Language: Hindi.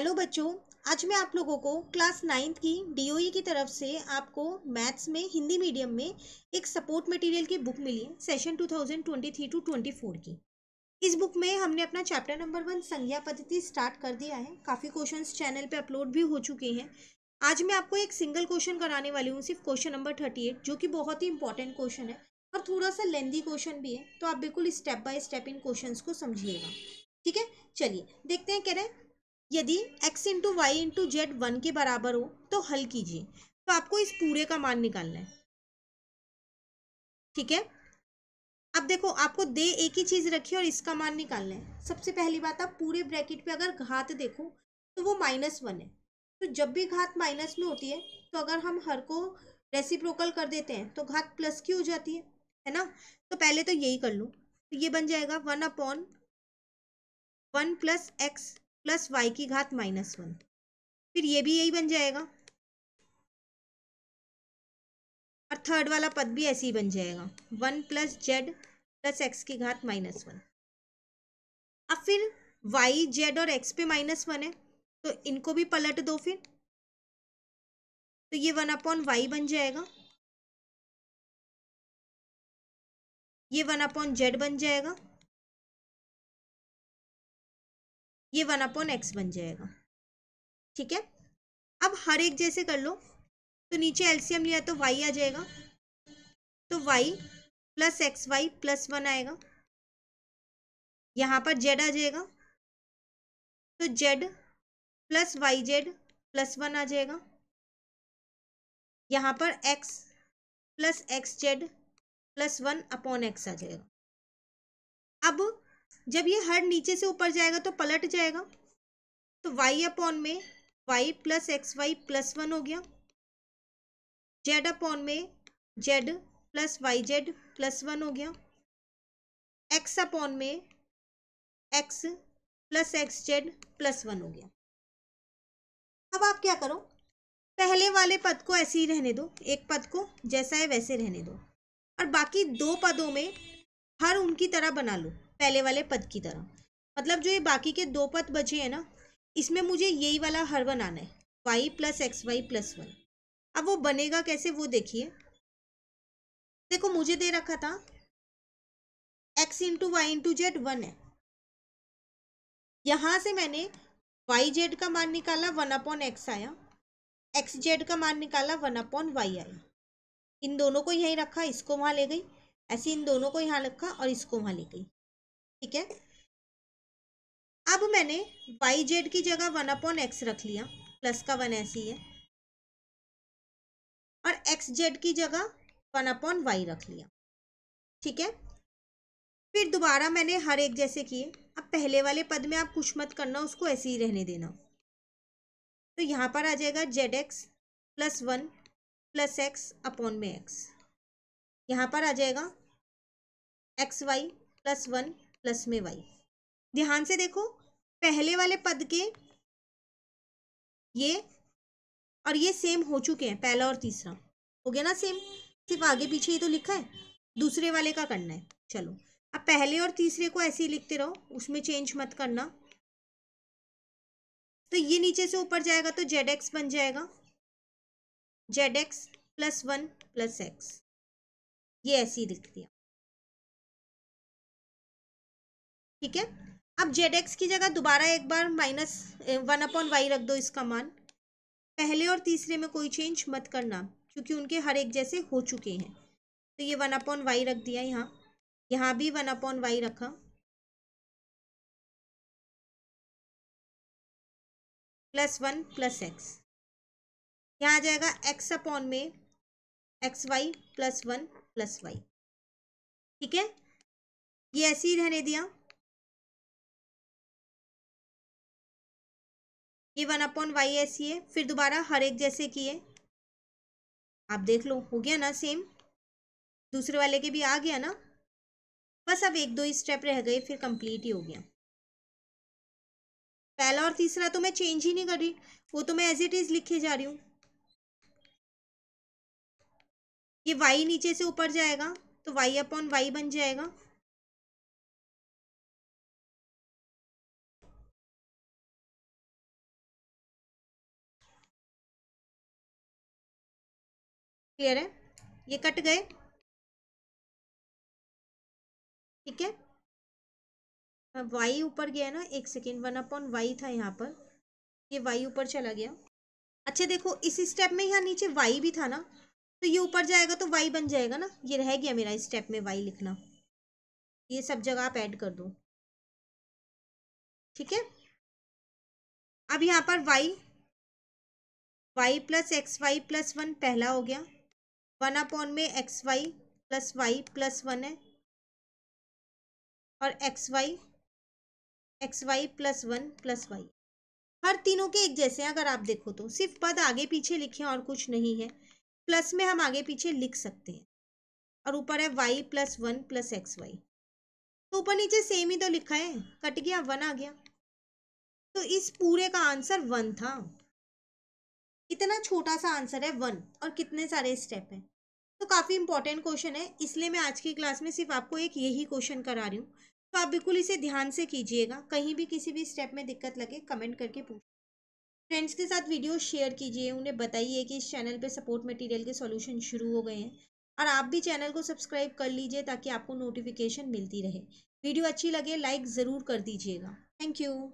हेलो बच्चों आज मैं आप लोगों को क्लास नाइन्थ की डीओई e की तरफ से आपको मैथ्स में हिंदी मीडियम में एक सपोर्ट मटेरियल की बुक मिली है सेशन 2023 टू 24 की इस बुक में हमने अपना चैप्टर नंबर वन संज्ञा पद्धति स्टार्ट कर दिया है काफ़ी क्वेश्चंस चैनल पे अपलोड भी हो चुके हैं आज मैं आपको एक सिंगल क्वेश्चन कराने वाली हूँ सिर्फ क्वेश्चन नंबर थर्टी जो कि बहुत ही इंपॉर्टेंट क्वेश्चन है और थोड़ा सा लेंदी क्वेश्चन भी है तो आप बिल्कुल स्टेप बाय स्टेप इन क्वेश्चन को समझिएगा ठीक है चलिए देखते हैं कह रहे हैं यदि x into Y into Z one के बराबर हो तो हल कीजिए तो आपको इस पूरे का मान निकालना है ठीक है अब देखो आपको दे एक ही चीज़ रखी और इसका मान निकालना है सबसे पहली बात आप पूरे ब्रैकेट पे अगर घात देखो तो वो माइनस वन है तो जब भी घात माइनस में होती है तो अगर हम हर को रेसिप्रोकल कर देते हैं तो घात प्लस की हो जाती है है ना तो पहले तो यही कर लूँ तो ये बन जाएगा one upon one plus X plus Y की घात माइनस वन फिर ये भी यही बन जाएगा और थर्ड वाला पद भी ऐसे ही बन जाएगा one plus Z plus X की घात माइनस वन अब फिर वाई जेड और एक्स पे माइनस वन है तो इनको भी पलट दो फिर तो ये वन अपॉन वाई बन जाएगा ये वन अपॉन जेड बन जाएगा ये वन अपॉन एक्स बन जाएगा ठीक है अब हर एक जैसे कर लो तो नीचे एलसीएम लिया तो वाई आ जाएगा तो Y plus x Y plus one आएगा यहाँ पर जेड आ जाएगा तो Z plus Y Z plus one आ जाएगा यहाँ पर X plus X Z plus one upon X आ जाएगा अब जब ये हर नीचे से ऊपर जाएगा तो पलट जाएगा तो वाई अपॉन में Y plus x Y plus one हो गया जेड अपॉन में Z plus Y Z plus one हो गया एक्स अपॉन में X plus X Z plus one हो गया अब आप क्या करो पहले वाले पद को ऐसे ही रहने दो एक पद को जैसा है वैसे रहने दो और बाकी दो पदों में हर उनकी तरह बना लो पहले वाले पद की तरह मतलब जो ये बाकी के दो पद बचे हैं ना इसमें मुझे यही वाला हर बनाना है Y plus x Y plus one अब वो बनेगा कैसे वो देखिए देखो मुझे दे रखा था X into Y into Z one है यहाँ से मैंने वाई जेड का मान निकाला वन अपॉन एक्स आया एक्स जेड का मान निकाला वन अपॉन वाई आया इन दोनों को यहीं रखा इसको वहाँ ले गई ऐसे इन दोनों को यहाँ रखा और इसको वहाँ ले गई ठीक है अब मैंने वाई जेड की जगह वन अपॉन एक्स रख लिया प्लस का वन ऐसी है और एक्स जेड की जगह वन अपॉन वाई रख लिया ठीक है फिर दोबारा मैंने हर एक जैसे किए अब पहले वाले पद में आप कुछ मत करना उसको ऐसे ही रहने देना तो यहाँ पर आ जाएगा Z X plus one plus X upon में एक्स यहाँ पर आ जाएगा X Y plus one plus में वाई ध्यान से देखो पहले वाले पद के ये और ये सेम हो चुके हैं पहला और तीसरा हो गया ना सेम सिर्फ आगे पीछे ये तो लिखा है दूसरे वाले का करना है चलो अब पहले और तीसरे को ऐसे ही लिखते रहो उसमें चेंज मत करना तो ये नीचे से ऊपर जाएगा तो जेड एक्स बन जाएगा Z X plus one plus X ये ऐसे ही लिख दिया ठीक है अब जेड एक्स की जगह दोबारा एक बार माइनस वन अपॉन वाई रख दो इसका मान पहले और तीसरे में कोई चेंज मत करना क्योंकि उनके हर एक जैसे हो चुके हैं तो ये वन अपॉन वाई रख दिया यहाँ यहाँ भी वन अपॉन वाई रखा प्लस वन प्लस एक्स यहाँ आ जाएगा एक्स अपॉन में X Y plus one plus Y ठीक है ये ऐसे ही रहने दिया ये वन अपॉन वाई ऐसी है फिर दोबारा हर एक जैसे किए आप देख लो हो गया ना सेम दूसरे वाले के भी आ गया ना बस अब एक दो ही स्टेप रह गए फिर कंप्लीट ही हो गया पहला और तीसरा तो मैं चेंज ही नहीं कर रही वो तो मैं एज इट इज लिखे जा रही हूँ ये वाई नीचे से ऊपर जाएगा तो वाई अपॉन वाई बन जाएगा क्लियर है ये कट गए ठीक है अब वाई ऊपर गया ना एक सेकेंड वन अपॉन वाई था यहाँ पर ये वाई ऊपर चला गया अच्छा देखो इसी स्टेप में यहाँ नीचे वाई भी था ना तो ये ऊपर जाएगा तो वाई बन जाएगा ना ये रह गया मेरा इस स्टेप में वाई लिखना ये सब जगह आप ऐड कर दो ठीक है अब यहाँ पर Y Y plus x Y plus one पहला हो गया वन अपॉन में X Y plus Y plus one है और X Y X Y plus one plus Y हर तीनों के एक जैसे हैं अगर आप देखो तो सिर्फ पद आगे पीछे लिखे और कुछ नहीं है प्लस में हम आगे पीछे लिख सकते हैं और ऊपर है Y plus one plus x y तो ऊपर नीचे सेम ही तो लिखा है कट गया वन आ गया तो इस पूरे का आंसर वन था इतना छोटा सा आंसर है वन और कितने सारे स्टेप हैं तो काफ़ी इंपॉर्टेंट क्वेश्चन है इसलिए मैं आज की क्लास में सिर्फ आपको एक यही क्वेश्चन करा रही हूँ तो आप बिल्कुल इसे ध्यान से कीजिएगा कहीं भी किसी भी स्टेप में दिक्कत लगे कमेंट करके पूछ फ्रेंड्स के साथ वीडियो शेयर कीजिए उन्हें बताइए कि इस चैनल पे सपोर्ट मटेरियल के सॉल्यूशन शुरू हो गए हैं और आप भी चैनल को सब्सक्राइब कर लीजिए ताकि आपको नोटिफिकेशन मिलती रहे वीडियो अच्छी लगे लाइक ज़रूर कर दीजिएगा थैंक यू